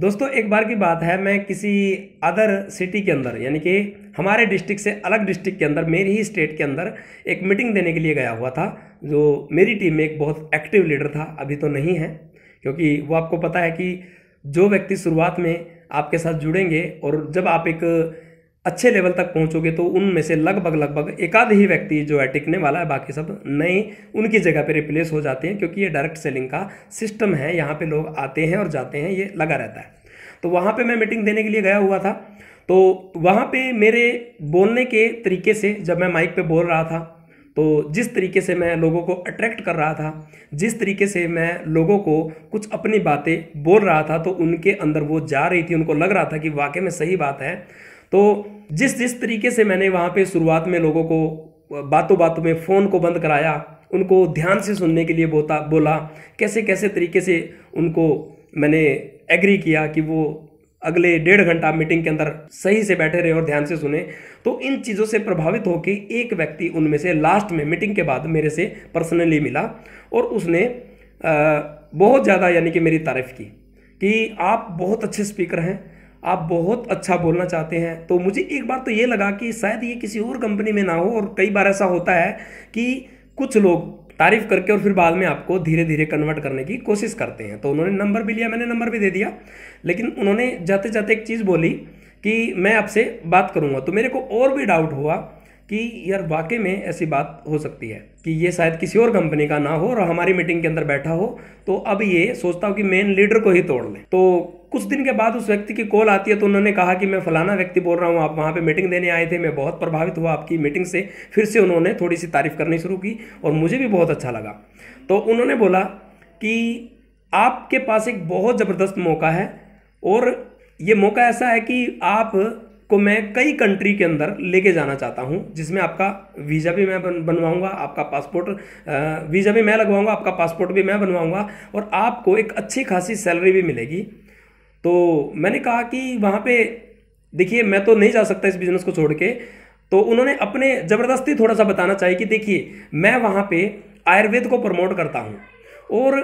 दोस्तों एक बार की बात है मैं किसी अदर सिटी के अंदर यानी कि हमारे डिस्ट्रिक्ट से अलग डिस्ट्रिक्ट के अंदर मेरी ही स्टेट के अंदर एक मीटिंग देने के लिए गया हुआ था जो मेरी टीम में एक बहुत एक्टिव लीडर था अभी तो नहीं है क्योंकि वो आपको पता है कि जो व्यक्ति शुरुआत में आपके साथ जुड़ेंगे और जब आप एक अच्छे लेवल तक पहुंचोगे तो उनमें से लगभग लगभग एकाध ही व्यक्ति जो है टिकने वाला है बाकी सब नए उनकी जगह पे रिप्लेस हो जाते हैं क्योंकि ये डायरेक्ट सेलिंग का सिस्टम है यहाँ पे लोग आते हैं और जाते हैं ये लगा रहता है तो वहाँ पे मैं मीटिंग देने के लिए गया हुआ था तो वहाँ पे मेरे बोलने के तरीके से जब मैं माइक पर बोल रहा था तो जिस तरीके से मैं लोगों को अट्रैक्ट कर रहा था जिस तरीके से मैं लोगों को कुछ अपनी बातें बोल रहा था तो उनके अंदर वो जा रही थी उनको लग रहा था कि वाकई में सही बात है तो जिस जिस तरीके से मैंने वहाँ पे शुरुआत में लोगों को बातों बातों में फ़ोन को बंद कराया उनको ध्यान से सुनने के लिए बोता बोला कैसे कैसे तरीके से उनको मैंने एग्री किया कि वो अगले डेढ़ घंटा मीटिंग के अंदर सही से बैठे रहे और ध्यान से सुने तो इन चीज़ों से प्रभावित होकर एक व्यक्ति उनमें से लास्ट में मीटिंग के बाद मेरे से पर्सनली मिला और उसने बहुत ज़्यादा यानी कि मेरी तारीफ़ की कि आप बहुत अच्छे स्पीकर हैं आप बहुत अच्छा बोलना चाहते हैं तो मुझे एक बार तो ये लगा कि शायद ये किसी और कंपनी में ना हो और कई बार ऐसा होता है कि कुछ लोग तारीफ करके और फिर बाद में आपको धीरे धीरे कन्वर्ट करने की कोशिश करते हैं तो उन्होंने नंबर भी लिया मैंने नंबर भी दे दिया लेकिन उन्होंने जाते जाते एक चीज़ बोली कि मैं आपसे बात करूँगा तो मेरे को और भी डाउट हुआ कि यार वाकई में ऐसी बात हो सकती है कि ये शायद किसी और कंपनी का ना हो और हमारी मीटिंग के अंदर बैठा हो तो अब ये सोचता हूँ कि मेन लीडर को ही तोड़ लें तो कुछ दिन के बाद उस व्यक्ति की कॉल आती है तो उन्होंने कहा कि मैं फलाना व्यक्ति बोल रहा हूँ आप वहाँ पे मीटिंग देने आए थे मैं बहुत प्रभावित हुआ आपकी मीटिंग से फिर से उन्होंने थोड़ी सी तारीफ करनी शुरू की और मुझे भी बहुत अच्छा लगा तो उन्होंने बोला कि आपके पास एक बहुत ज़बरदस्त मौका है और ये मौका ऐसा है कि आप को मैं कई कंट्री के अंदर लेके जाना चाहता हूँ जिसमें आपका वीज़ा भी मैं बन, बनवाऊंगा आपका पासपोर्ट वीज़ा भी मैं लगवाऊंगा आपका पासपोर्ट भी मैं बनवाऊँगा और आपको एक अच्छी खासी सैलरी भी मिलेगी तो मैंने कहा कि वहाँ पे देखिए मैं तो नहीं जा सकता इस बिज़नेस को छोड़ के तो उन्होंने अपने ज़बरदस्ती थोड़ा सा बताना चाहिए कि देखिए मैं वहाँ पर आयुर्वेद को प्रमोट करता हूँ और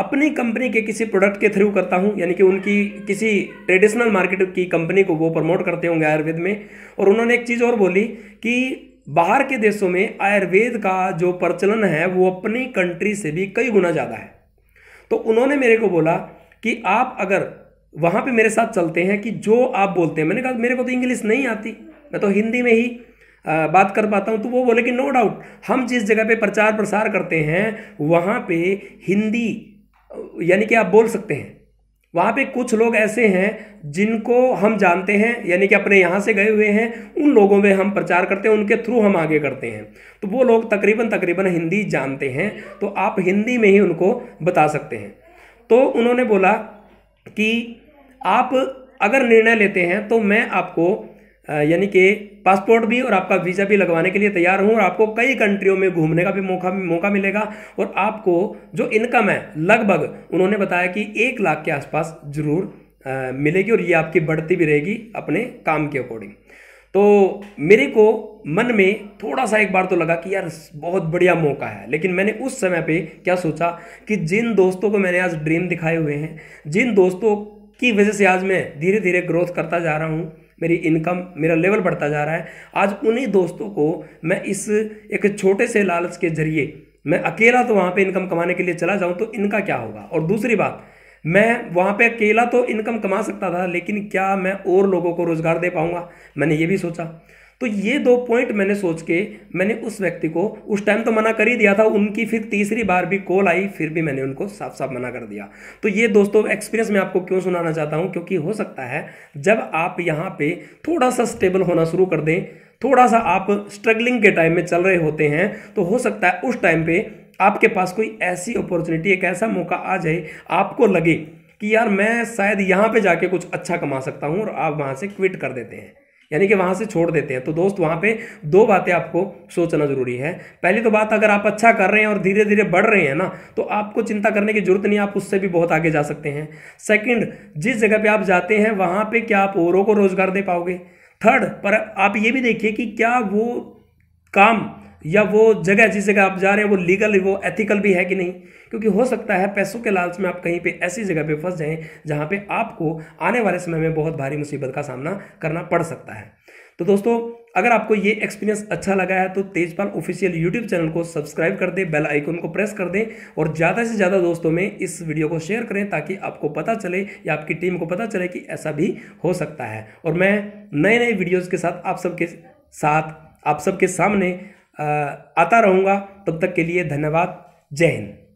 अपनी कंपनी के किसी प्रोडक्ट के थ्रू करता हूँ यानी कि उनकी किसी ट्रेडिशनल मार्केट की कंपनी को वो प्रमोट करते होंगे आयुर्वेद में और उन्होंने एक चीज़ और बोली कि बाहर के देशों में आयुर्वेद का जो प्रचलन है वो अपनी कंट्री से भी कई गुना ज़्यादा है तो उन्होंने मेरे को बोला कि आप अगर वहाँ पे मेरे साथ चलते हैं कि जो आप बोलते हैं मैंने कहा मेरे को तो इंग्लिश नहीं आती मैं तो हिंदी में ही आ, बात कर पाता हूँ तो वो बोले कि नो डाउट हम जिस जगह पे प्रचार प्रसार करते हैं वहाँ पे हिंदी यानी कि आप बोल सकते हैं वहाँ पे कुछ लोग ऐसे हैं जिनको हम जानते हैं यानी कि अपने यहाँ से गए हुए हैं उन लोगों में हम प्रचार करते हैं उनके थ्रू हम आगे करते हैं तो वो लोग तकरीबन तकरीबन हिंदी जानते हैं तो आप हिंदी में ही उनको बता सकते हैं तो उन्होंने बोला कि आप अगर निर्णय लेते हैं तो मैं आपको यानी कि पासपोर्ट भी और आपका वीज़ा भी लगवाने के लिए तैयार हूँ और आपको कई कंट्रियों में घूमने का भी मौका मौका मिलेगा और आपको जो इनकम है लगभग उन्होंने बताया कि एक लाख के आसपास ज़रूर मिलेगी और ये आपकी बढ़ती भी रहेगी अपने काम के अकॉर्डिंग तो मेरे को मन में थोड़ा सा एक बार तो लगा कि यार बहुत बढ़िया मौका है लेकिन मैंने उस समय पे क्या सोचा कि जिन दोस्तों को मैंने आज ड्रीम दिखाए हुए हैं जिन दोस्तों की वजह से आज मैं धीरे धीरे ग्रोथ करता जा रहा हूँ मेरी इनकम मेरा लेवल बढ़ता जा रहा है आज उन्हीं दोस्तों को मैं इस एक छोटे से लालच के जरिए मैं अकेला तो वहाँ पे इनकम कमाने के लिए चला जाऊँ तो इनका क्या होगा और दूसरी बात मैं वहाँ पे अकेला तो इनकम कमा सकता था लेकिन क्या मैं और लोगों को रोज़गार दे पाऊँगा मैंने ये भी सोचा तो ये दो पॉइंट मैंने सोच के मैंने उस व्यक्ति को उस टाइम तो मना कर ही दिया था उनकी फिर तीसरी बार भी कॉल आई फिर भी मैंने उनको साफ साफ मना कर दिया तो ये दोस्तों एक्सपीरियंस मैं आपको क्यों सुनाना चाहता हूँ क्योंकि हो सकता है जब आप यहाँ पे थोड़ा सा स्टेबल होना शुरू कर दें थोड़ा सा आप स्ट्रगलिंग के टाइम में चल रहे होते हैं तो हो सकता है उस टाइम पर आपके पास कोई ऐसी अपॉर्चुनिटी एक ऐसा मौका आ जाए आपको लगे कि यार मैं शायद यहाँ पर जाके कुछ अच्छा कमा सकता हूँ और आप वहाँ से क्विट कर देते हैं यानी कि वहाँ से छोड़ देते हैं तो दोस्त वहाँ पे दो बातें आपको सोचना ज़रूरी है पहली तो बात अगर आप अच्छा कर रहे हैं और धीरे धीरे बढ़ रहे हैं ना तो आपको चिंता करने की जरूरत नहीं आप उससे भी बहुत आगे जा सकते हैं सेकेंड जिस जगह पर आप जाते हैं वहाँ पर क्या आप औरों को रोज़गार दे पाओगे थर्ड पर आप ये भी देखिए कि क्या वो काम या वो जगह जिस जगह आप जा रहे हैं वो लीगल वो एथिकल भी है कि नहीं क्योंकि हो सकता है पैसों के लालच में आप कहीं पे ऐसी जगह पे फंस जाएं जहाँ पे आपको आने वाले समय में बहुत भारी मुसीबत का सामना करना पड़ सकता है तो दोस्तों अगर आपको ये एक्सपीरियंस अच्छा लगा है तो तेजपाल ऑफिशियल यूट्यूब चैनल को सब्सक्राइब कर दें बेल आइकन को प्रेस कर दें और ज़्यादा से ज़्यादा दोस्तों में इस वीडियो को शेयर करें ताकि आपको पता चले या आपकी टीम को पता चले कि ऐसा भी हो सकता है और मैं नए नए वीडियोज़ के साथ आप सबके साथ आप सबके सामने आता रहूँगा तब तक के लिए धन्यवाद जय हिंद